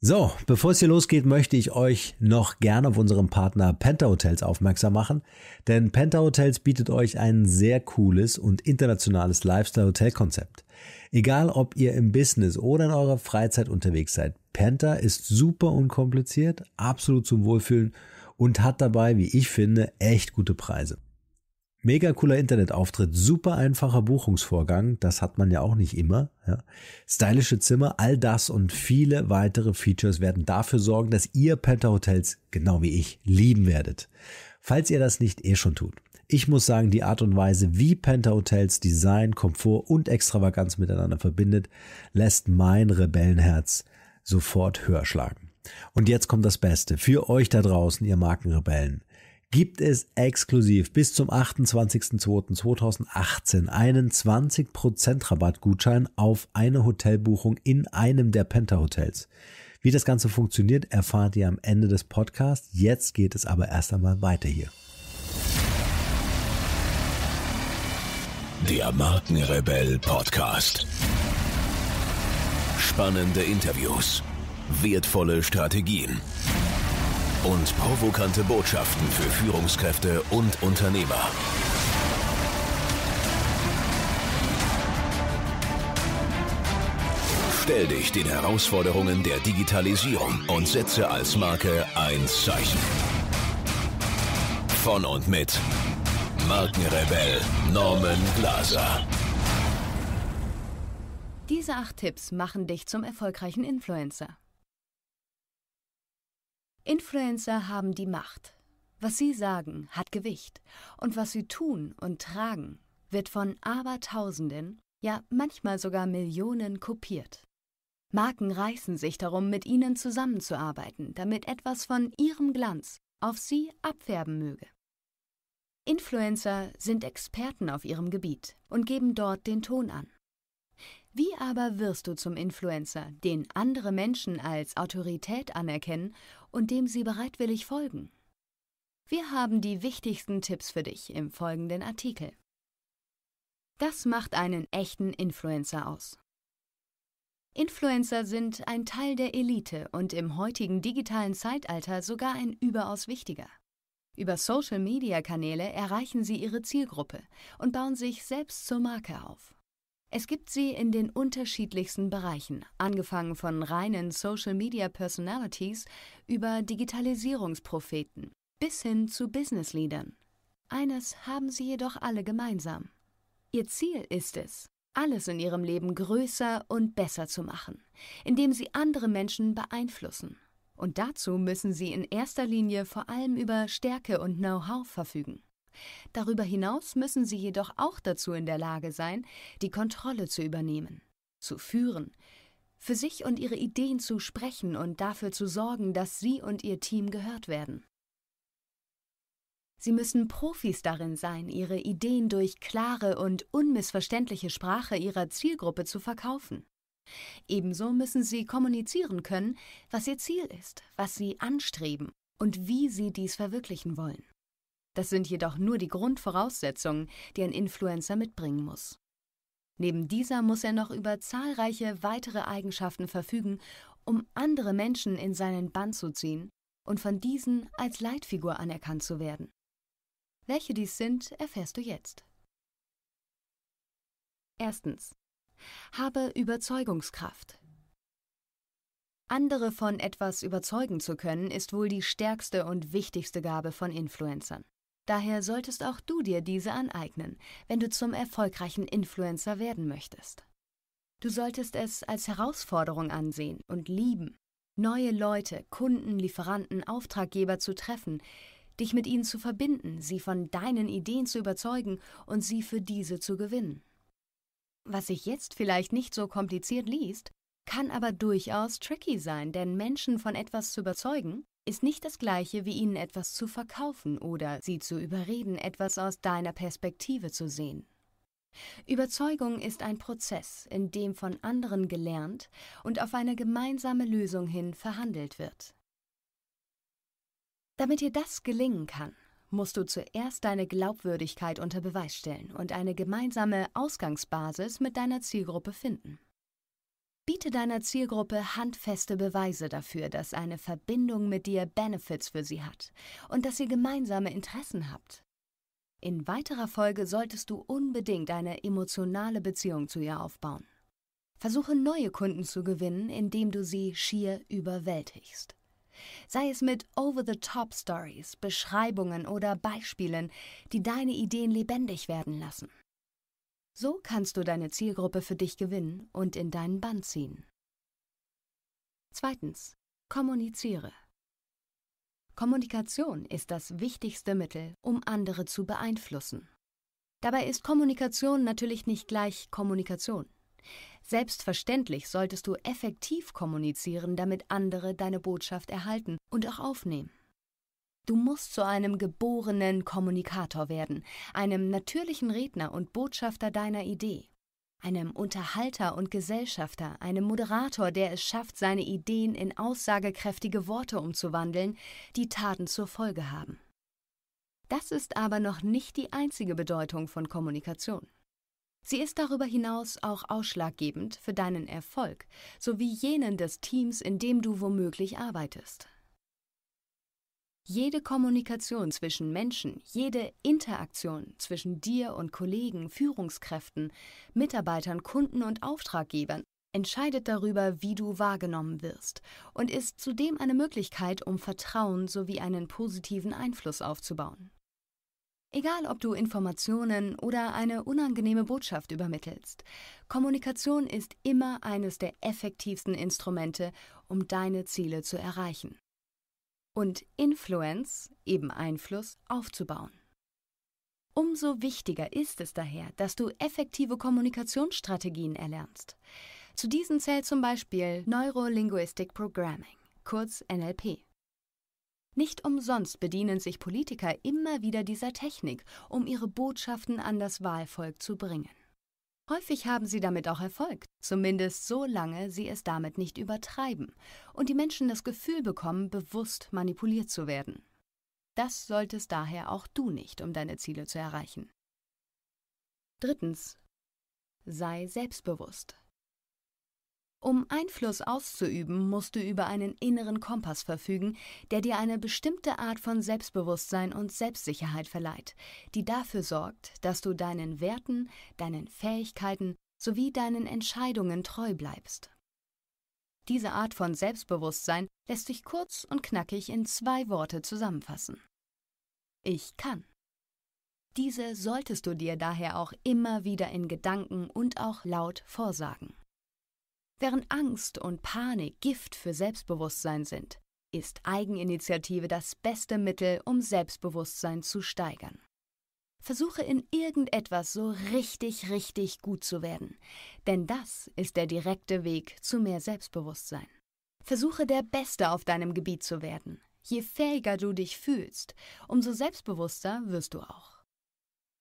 So, bevor es hier losgeht, möchte ich euch noch gerne auf unseren Partner Penta Hotels aufmerksam machen, denn Penta Hotels bietet euch ein sehr cooles und internationales Lifestyle-Hotel-Konzept. Egal, ob ihr im Business oder in eurer Freizeit unterwegs seid, Penta ist super unkompliziert, absolut zum Wohlfühlen und hat dabei, wie ich finde, echt gute Preise. Mega cooler Internetauftritt, super einfacher Buchungsvorgang, das hat man ja auch nicht immer. Ja. Stylische Zimmer, all das und viele weitere Features werden dafür sorgen, dass ihr Penta Hotels genau wie ich lieben werdet. Falls ihr das nicht eh schon tut. Ich muss sagen, die Art und Weise, wie Penta Hotels Design, Komfort und Extravaganz miteinander verbindet, lässt mein Rebellenherz sofort höher schlagen. Und jetzt kommt das Beste für euch da draußen, ihr Markenrebellen gibt es exklusiv bis zum 28.02.2018 einen 20% Rabattgutschein auf eine Hotelbuchung in einem der Penta-Hotels. Wie das Ganze funktioniert, erfahrt ihr am Ende des Podcasts. Jetzt geht es aber erst einmal weiter hier. Der Markenrebell Podcast. Spannende Interviews, wertvolle Strategien und provokante Botschaften für Führungskräfte und Unternehmer. Stell dich den Herausforderungen der Digitalisierung und setze als Marke ein Zeichen. Von und mit Markenrebell Norman Glaser. Diese acht Tipps machen dich zum erfolgreichen Influencer. Influencer haben die Macht. Was sie sagen, hat Gewicht. Und was sie tun und tragen, wird von Abertausenden, ja manchmal sogar Millionen kopiert. Marken reißen sich darum, mit ihnen zusammenzuarbeiten, damit etwas von ihrem Glanz auf sie abfärben möge. Influencer sind Experten auf ihrem Gebiet und geben dort den Ton an. Wie aber wirst du zum Influencer, den andere Menschen als Autorität anerkennen und dem sie bereitwillig folgen? Wir haben die wichtigsten Tipps für dich im folgenden Artikel. Das macht einen echten Influencer aus. Influencer sind ein Teil der Elite und im heutigen digitalen Zeitalter sogar ein überaus wichtiger. Über Social-Media-Kanäle erreichen sie ihre Zielgruppe und bauen sich selbst zur Marke auf. Es gibt sie in den unterschiedlichsten Bereichen, angefangen von reinen Social-Media-Personalities über Digitalisierungspropheten bis hin zu Business-Leadern. Eines haben sie jedoch alle gemeinsam. Ihr Ziel ist es, alles in ihrem Leben größer und besser zu machen, indem sie andere Menschen beeinflussen. Und dazu müssen sie in erster Linie vor allem über Stärke und Know-how verfügen. Darüber hinaus müssen sie jedoch auch dazu in der Lage sein, die Kontrolle zu übernehmen, zu führen, für sich und ihre Ideen zu sprechen und dafür zu sorgen, dass sie und ihr Team gehört werden. Sie müssen Profis darin sein, ihre Ideen durch klare und unmissverständliche Sprache ihrer Zielgruppe zu verkaufen. Ebenso müssen sie kommunizieren können, was ihr Ziel ist, was sie anstreben und wie sie dies verwirklichen wollen. Das sind jedoch nur die Grundvoraussetzungen, die ein Influencer mitbringen muss. Neben dieser muss er noch über zahlreiche weitere Eigenschaften verfügen, um andere Menschen in seinen Bann zu ziehen und von diesen als Leitfigur anerkannt zu werden. Welche dies sind, erfährst du jetzt. Erstens. Habe Überzeugungskraft. Andere von etwas überzeugen zu können, ist wohl die stärkste und wichtigste Gabe von Influencern. Daher solltest auch du dir diese aneignen, wenn du zum erfolgreichen Influencer werden möchtest. Du solltest es als Herausforderung ansehen und lieben, neue Leute, Kunden, Lieferanten, Auftraggeber zu treffen, dich mit ihnen zu verbinden, sie von deinen Ideen zu überzeugen und sie für diese zu gewinnen. Was sich jetzt vielleicht nicht so kompliziert liest, kann aber durchaus tricky sein, denn Menschen von etwas zu überzeugen, ist nicht das gleiche wie ihnen etwas zu verkaufen oder sie zu überreden, etwas aus deiner Perspektive zu sehen. Überzeugung ist ein Prozess, in dem von anderen gelernt und auf eine gemeinsame Lösung hin verhandelt wird. Damit dir das gelingen kann, musst du zuerst deine Glaubwürdigkeit unter Beweis stellen und eine gemeinsame Ausgangsbasis mit deiner Zielgruppe finden. Biete deiner Zielgruppe handfeste Beweise dafür, dass eine Verbindung mit dir Benefits für sie hat und dass ihr gemeinsame Interessen habt. In weiterer Folge solltest du unbedingt eine emotionale Beziehung zu ihr aufbauen. Versuche neue Kunden zu gewinnen, indem du sie schier überwältigst. Sei es mit Over-the-Top-Stories, Beschreibungen oder Beispielen, die deine Ideen lebendig werden lassen. So kannst du deine Zielgruppe für dich gewinnen und in deinen Bann ziehen. Zweitens. Kommuniziere. Kommunikation ist das wichtigste Mittel, um andere zu beeinflussen. Dabei ist Kommunikation natürlich nicht gleich Kommunikation. Selbstverständlich solltest du effektiv kommunizieren, damit andere deine Botschaft erhalten und auch aufnehmen. Du musst zu einem geborenen Kommunikator werden, einem natürlichen Redner und Botschafter deiner Idee, einem Unterhalter und Gesellschafter, einem Moderator, der es schafft, seine Ideen in aussagekräftige Worte umzuwandeln, die Taten zur Folge haben. Das ist aber noch nicht die einzige Bedeutung von Kommunikation. Sie ist darüber hinaus auch ausschlaggebend für deinen Erfolg sowie jenen des Teams, in dem du womöglich arbeitest. Jede Kommunikation zwischen Menschen, jede Interaktion zwischen dir und Kollegen, Führungskräften, Mitarbeitern, Kunden und Auftraggebern entscheidet darüber, wie du wahrgenommen wirst und ist zudem eine Möglichkeit, um Vertrauen sowie einen positiven Einfluss aufzubauen. Egal, ob du Informationen oder eine unangenehme Botschaft übermittelst, Kommunikation ist immer eines der effektivsten Instrumente, um deine Ziele zu erreichen und Influence, eben Einfluss, aufzubauen. Umso wichtiger ist es daher, dass du effektive Kommunikationsstrategien erlernst. Zu diesen zählt zum Beispiel Neurolinguistic Programming, kurz NLP. Nicht umsonst bedienen sich Politiker immer wieder dieser Technik, um ihre Botschaften an das Wahlvolk zu bringen. Häufig haben sie damit auch Erfolg, zumindest solange sie es damit nicht übertreiben und die Menschen das Gefühl bekommen, bewusst manipuliert zu werden. Das solltest daher auch du nicht, um deine Ziele zu erreichen. Drittens. Sei selbstbewusst. Um Einfluss auszuüben, musst du über einen inneren Kompass verfügen, der dir eine bestimmte Art von Selbstbewusstsein und Selbstsicherheit verleiht, die dafür sorgt, dass du deinen Werten, deinen Fähigkeiten sowie deinen Entscheidungen treu bleibst. Diese Art von Selbstbewusstsein lässt sich kurz und knackig in zwei Worte zusammenfassen. Ich kann. Diese solltest du dir daher auch immer wieder in Gedanken und auch laut vorsagen. Während Angst und Panik Gift für Selbstbewusstsein sind, ist Eigeninitiative das beste Mittel, um Selbstbewusstsein zu steigern. Versuche in irgendetwas so richtig, richtig gut zu werden, denn das ist der direkte Weg zu mehr Selbstbewusstsein. Versuche der Beste auf deinem Gebiet zu werden. Je fähiger du dich fühlst, umso selbstbewusster wirst du auch.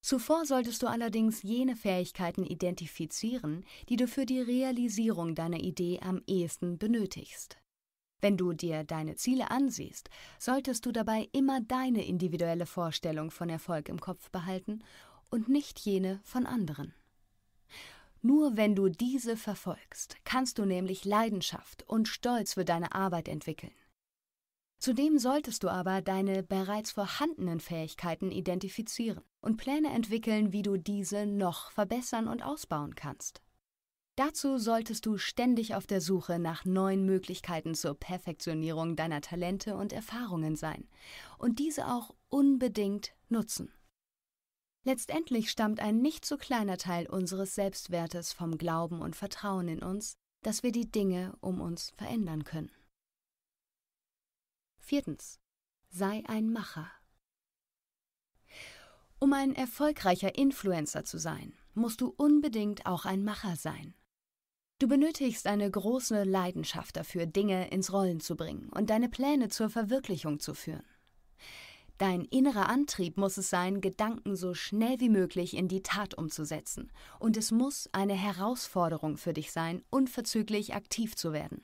Zuvor solltest du allerdings jene Fähigkeiten identifizieren, die du für die Realisierung deiner Idee am ehesten benötigst. Wenn du dir deine Ziele ansiehst, solltest du dabei immer deine individuelle Vorstellung von Erfolg im Kopf behalten und nicht jene von anderen. Nur wenn du diese verfolgst, kannst du nämlich Leidenschaft und Stolz für deine Arbeit entwickeln. Zudem solltest du aber deine bereits vorhandenen Fähigkeiten identifizieren und Pläne entwickeln, wie du diese noch verbessern und ausbauen kannst. Dazu solltest du ständig auf der Suche nach neuen Möglichkeiten zur Perfektionierung deiner Talente und Erfahrungen sein und diese auch unbedingt nutzen. Letztendlich stammt ein nicht so kleiner Teil unseres Selbstwertes vom Glauben und Vertrauen in uns, dass wir die Dinge um uns verändern können. Viertens. Sei ein Macher. Um ein erfolgreicher Influencer zu sein, musst du unbedingt auch ein Macher sein. Du benötigst eine große Leidenschaft dafür, Dinge ins Rollen zu bringen und deine Pläne zur Verwirklichung zu führen. Dein innerer Antrieb muss es sein, Gedanken so schnell wie möglich in die Tat umzusetzen, und es muss eine Herausforderung für dich sein, unverzüglich aktiv zu werden.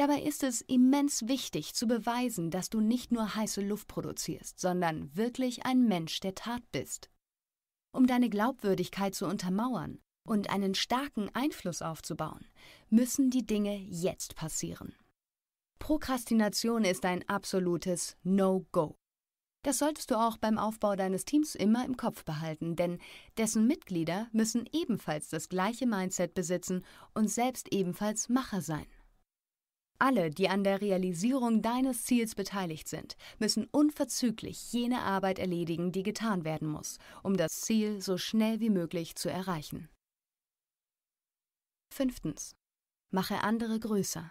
Dabei ist es immens wichtig zu beweisen, dass du nicht nur heiße Luft produzierst, sondern wirklich ein Mensch der Tat bist. Um deine Glaubwürdigkeit zu untermauern und einen starken Einfluss aufzubauen, müssen die Dinge jetzt passieren. Prokrastination ist ein absolutes No-Go. Das solltest du auch beim Aufbau deines Teams immer im Kopf behalten, denn dessen Mitglieder müssen ebenfalls das gleiche Mindset besitzen und selbst ebenfalls Macher sein. Alle, die an der Realisierung deines Ziels beteiligt sind, müssen unverzüglich jene Arbeit erledigen, die getan werden muss, um das Ziel so schnell wie möglich zu erreichen. Fünftens. Mache andere größer.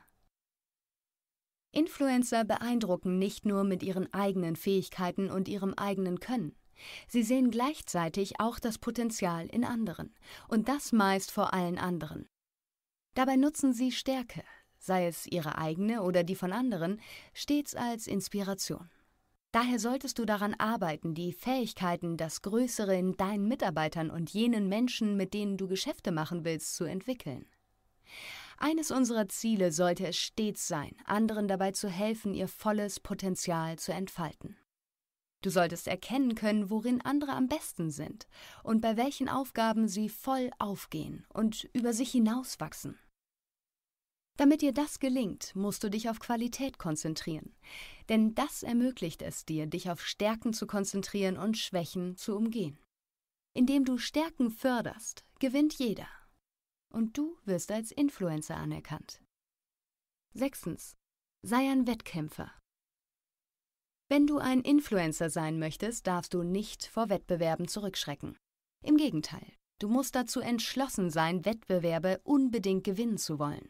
Influencer beeindrucken nicht nur mit ihren eigenen Fähigkeiten und ihrem eigenen Können. Sie sehen gleichzeitig auch das Potenzial in anderen und das meist vor allen anderen. Dabei nutzen sie Stärke, sei es ihre eigene oder die von anderen, stets als Inspiration. Daher solltest du daran arbeiten, die Fähigkeiten, das Größere in deinen Mitarbeitern und jenen Menschen, mit denen du Geschäfte machen willst, zu entwickeln. Eines unserer Ziele sollte es stets sein, anderen dabei zu helfen, ihr volles Potenzial zu entfalten. Du solltest erkennen können, worin andere am besten sind und bei welchen Aufgaben sie voll aufgehen und über sich hinauswachsen. Damit dir das gelingt, musst du dich auf Qualität konzentrieren. Denn das ermöglicht es dir, dich auf Stärken zu konzentrieren und Schwächen zu umgehen. Indem du Stärken förderst, gewinnt jeder. Und du wirst als Influencer anerkannt. Sechstens. Sei ein Wettkämpfer. Wenn du ein Influencer sein möchtest, darfst du nicht vor Wettbewerben zurückschrecken. Im Gegenteil, du musst dazu entschlossen sein, Wettbewerbe unbedingt gewinnen zu wollen.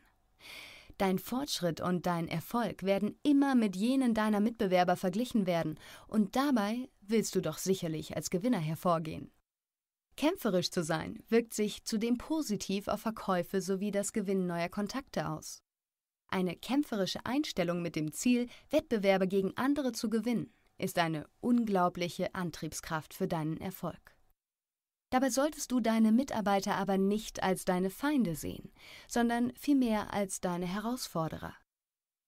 Dein Fortschritt und dein Erfolg werden immer mit jenen deiner Mitbewerber verglichen werden, und dabei willst du doch sicherlich als Gewinner hervorgehen. Kämpferisch zu sein wirkt sich zudem positiv auf Verkäufe sowie das Gewinnen neuer Kontakte aus. Eine kämpferische Einstellung mit dem Ziel, Wettbewerbe gegen andere zu gewinnen, ist eine unglaubliche Antriebskraft für deinen Erfolg. Dabei solltest du deine Mitarbeiter aber nicht als deine Feinde sehen, sondern vielmehr als deine Herausforderer.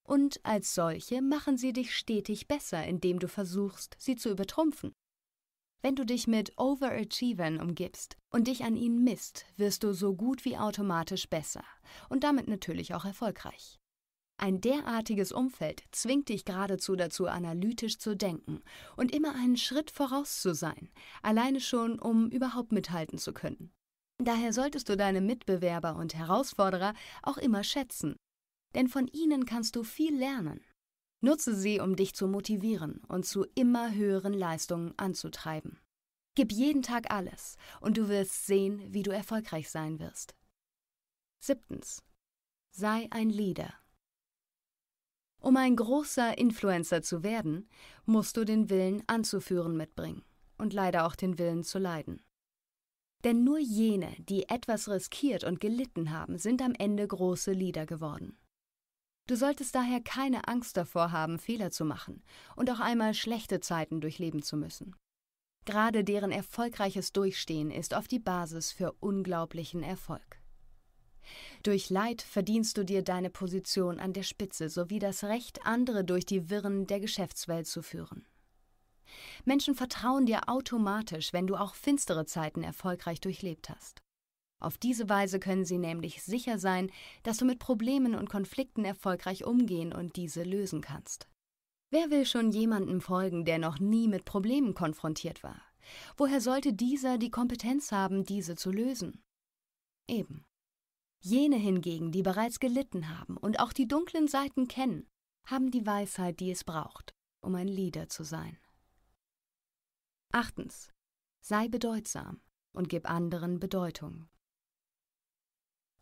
Und als solche machen sie dich stetig besser, indem du versuchst, sie zu übertrumpfen. Wenn du dich mit Overachievern umgibst und dich an ihnen misst, wirst du so gut wie automatisch besser und damit natürlich auch erfolgreich. Ein derartiges Umfeld zwingt dich geradezu dazu, analytisch zu denken und immer einen Schritt voraus zu sein, alleine schon, um überhaupt mithalten zu können. Daher solltest du deine Mitbewerber und Herausforderer auch immer schätzen, denn von ihnen kannst du viel lernen. Nutze sie, um dich zu motivieren und zu immer höheren Leistungen anzutreiben. Gib jeden Tag alles und du wirst sehen, wie du erfolgreich sein wirst. 7. Sei ein Leader. Um ein großer Influencer zu werden, musst du den Willen anzuführen mitbringen und leider auch den Willen zu leiden. Denn nur jene, die etwas riskiert und gelitten haben, sind am Ende große Lieder geworden. Du solltest daher keine Angst davor haben, Fehler zu machen und auch einmal schlechte Zeiten durchleben zu müssen. Gerade deren erfolgreiches Durchstehen ist oft die Basis für unglaublichen Erfolg. Durch Leid verdienst du dir deine Position an der Spitze sowie das Recht, andere durch die Wirren der Geschäftswelt zu führen. Menschen vertrauen dir automatisch, wenn du auch finstere Zeiten erfolgreich durchlebt hast. Auf diese Weise können sie nämlich sicher sein, dass du mit Problemen und Konflikten erfolgreich umgehen und diese lösen kannst. Wer will schon jemandem folgen, der noch nie mit Problemen konfrontiert war? Woher sollte dieser die Kompetenz haben, diese zu lösen? Eben. Jene hingegen, die bereits gelitten haben und auch die dunklen Seiten kennen, haben die Weisheit, die es braucht, um ein Leader zu sein. Achtens. Sei bedeutsam und gib anderen Bedeutung.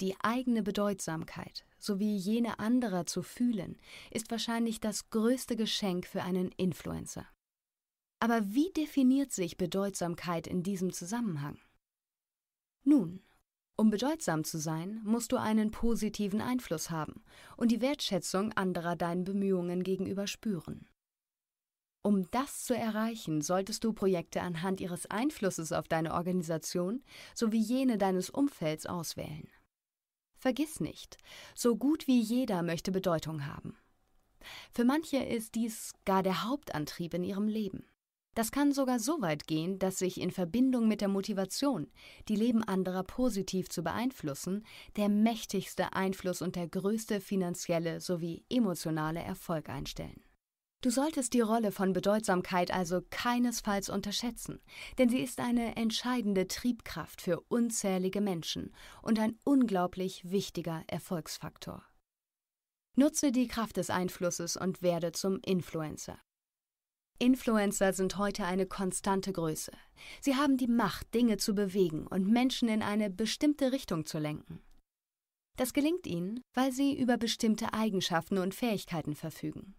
Die eigene Bedeutsamkeit sowie jene anderer zu fühlen, ist wahrscheinlich das größte Geschenk für einen Influencer. Aber wie definiert sich Bedeutsamkeit in diesem Zusammenhang? Nun, um bedeutsam zu sein, musst du einen positiven Einfluss haben und die Wertschätzung anderer deinen Bemühungen gegenüber spüren. Um das zu erreichen, solltest du Projekte anhand ihres Einflusses auf deine Organisation sowie jene deines Umfelds auswählen. Vergiss nicht, so gut wie jeder möchte Bedeutung haben. Für manche ist dies gar der Hauptantrieb in ihrem Leben. Das kann sogar so weit gehen, dass sich in Verbindung mit der Motivation, die Leben anderer positiv zu beeinflussen, der mächtigste Einfluss und der größte finanzielle sowie emotionale Erfolg einstellen. Du solltest die Rolle von Bedeutsamkeit also keinesfalls unterschätzen, denn sie ist eine entscheidende Triebkraft für unzählige Menschen und ein unglaublich wichtiger Erfolgsfaktor. Nutze die Kraft des Einflusses und werde zum Influencer. Influencer sind heute eine konstante Größe. Sie haben die Macht, Dinge zu bewegen und Menschen in eine bestimmte Richtung zu lenken. Das gelingt ihnen, weil sie über bestimmte Eigenschaften und Fähigkeiten verfügen.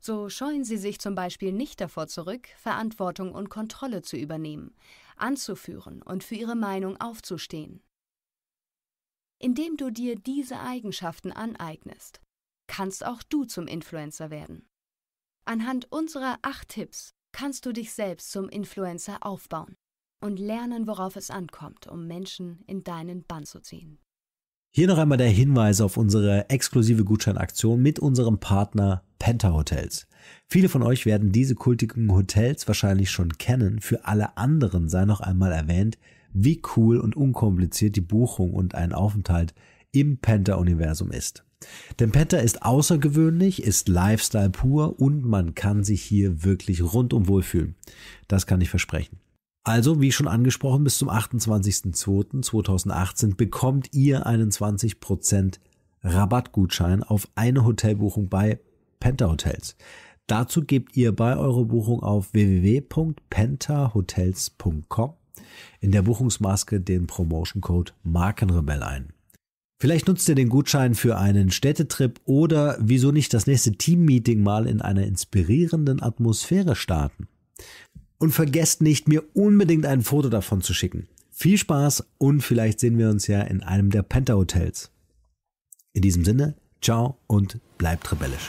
So scheuen sie sich zum Beispiel nicht davor zurück, Verantwortung und Kontrolle zu übernehmen, anzuführen und für ihre Meinung aufzustehen. Indem du dir diese Eigenschaften aneignest, kannst auch du zum Influencer werden. Anhand unserer acht Tipps kannst du dich selbst zum Influencer aufbauen und lernen, worauf es ankommt, um Menschen in deinen Bann zu ziehen. Hier noch einmal der Hinweis auf unsere exklusive Gutscheinaktion mit unserem Partner Penta Hotels. Viele von euch werden diese kultigen Hotels wahrscheinlich schon kennen. Für alle anderen sei noch einmal erwähnt, wie cool und unkompliziert die Buchung und ein Aufenthalt im Penta-Universum ist. Denn Penta ist außergewöhnlich, ist Lifestyle pur und man kann sich hier wirklich rundum wohlfühlen. Das kann ich versprechen. Also, wie schon angesprochen, bis zum 28.02.2018 bekommt ihr einen 20% Rabattgutschein auf eine Hotelbuchung bei Penta Hotels. Dazu gebt ihr bei eurer Buchung auf www.pentahotels.com in der Buchungsmaske den Promotion Code Markenrebell ein. Vielleicht nutzt ihr den Gutschein für einen Städtetrip oder wieso nicht das nächste Teammeeting mal in einer inspirierenden Atmosphäre starten. Und vergesst nicht, mir unbedingt ein Foto davon zu schicken. Viel Spaß und vielleicht sehen wir uns ja in einem der Penta Hotels. In diesem Sinne, ciao und bleibt rebellisch.